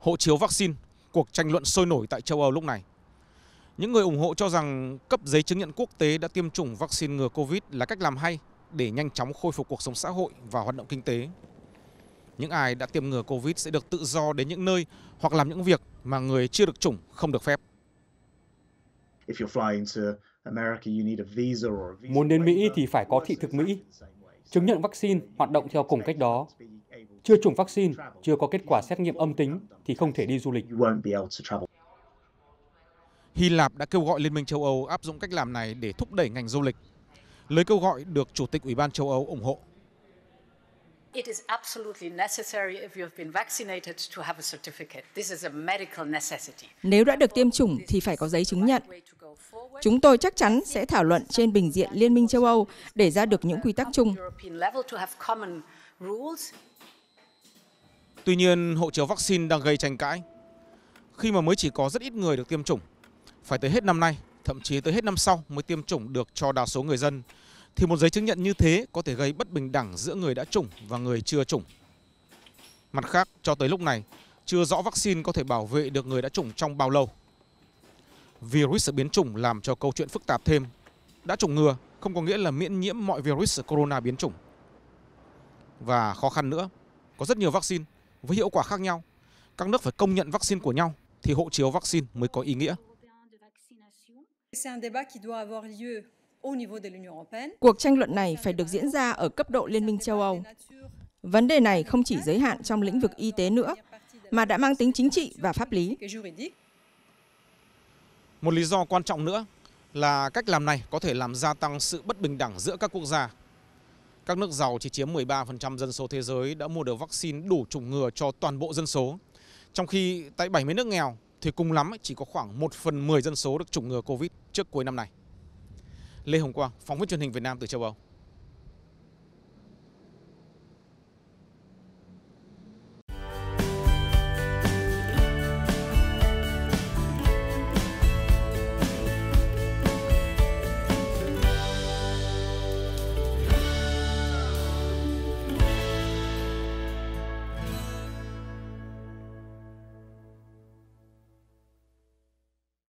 hộ chiếu vaccine, cuộc tranh luận sôi nổi tại châu Âu lúc này. Những người ủng hộ cho rằng cấp giấy chứng nhận quốc tế đã tiêm chủng vaccine ngừa Covid là cách làm hay để nhanh chóng khôi phục cuộc sống xã hội và hoạt động kinh tế. Những ai đã tiêm ngừa Covid sẽ được tự do đến những nơi hoặc làm những việc mà người chưa được chủng không được phép. Muốn đến Mỹ thì phải có thị thực Mỹ, chứng nhận vaccine hoạt động theo cùng cách đó chưa chủng vaccine, chưa có kết quả xét nghiệm âm tính thì không thể đi du lịch. Hy Lạp đã kêu gọi Liên minh châu Âu áp dụng cách làm này để thúc đẩy ngành du lịch. Lời kêu gọi được Chủ tịch Ủy ban châu Âu ủng hộ. It is absolutely necessary if you have been vaccinated to have a certificate. This is a medical necessity. Nếu đã được tiêm chủng thì phải có giấy chứng nhận. Chúng tôi chắc chắn sẽ thảo luận trên bình diện Liên minh châu Âu để ra được những quy tắc chung. Tuy nhiên, hộ chiếu vaccine đang gây tranh cãi khi mà mới chỉ có rất ít người được tiêm chủng. Phải tới hết năm nay, thậm chí tới hết năm sau mới tiêm chủng được cho đa số người dân thì một giấy chứng nhận như thế có thể gây bất bình đẳng giữa người đã chủng và người chưa chủng. Mặt khác, cho tới lúc này, chưa rõ vaccine có thể bảo vệ được người đã chủng trong bao lâu. Virus biến chủng làm cho câu chuyện phức tạp thêm. Đã chủng ngừa không có nghĩa là miễn nhiễm mọi virus corona biến chủng. Và khó khăn nữa, có rất nhiều vaccine với hiệu quả khác nhau, các nước phải công nhận vaccine của nhau thì hộ chiếu vaccine mới có ý nghĩa. Cuộc tranh luận này phải được diễn ra ở cấp độ Liên minh châu Âu. Vấn đề này không chỉ giới hạn trong lĩnh vực y tế nữa, mà đã mang tính chính trị và pháp lý. Một lý do quan trọng nữa là cách làm này có thể làm gia tăng sự bất bình đẳng giữa các quốc gia các nước giàu chỉ chiếm 13% dân số thế giới đã mua được vaccine đủ chủng ngừa cho toàn bộ dân số. Trong khi tại 70 nước nghèo thì cùng lắm chỉ có khoảng 1 phần 10 dân số được chủng ngừa Covid trước cuối năm này. Lê Hồng Quang, phóng viên truyền hình Việt Nam từ châu Âu.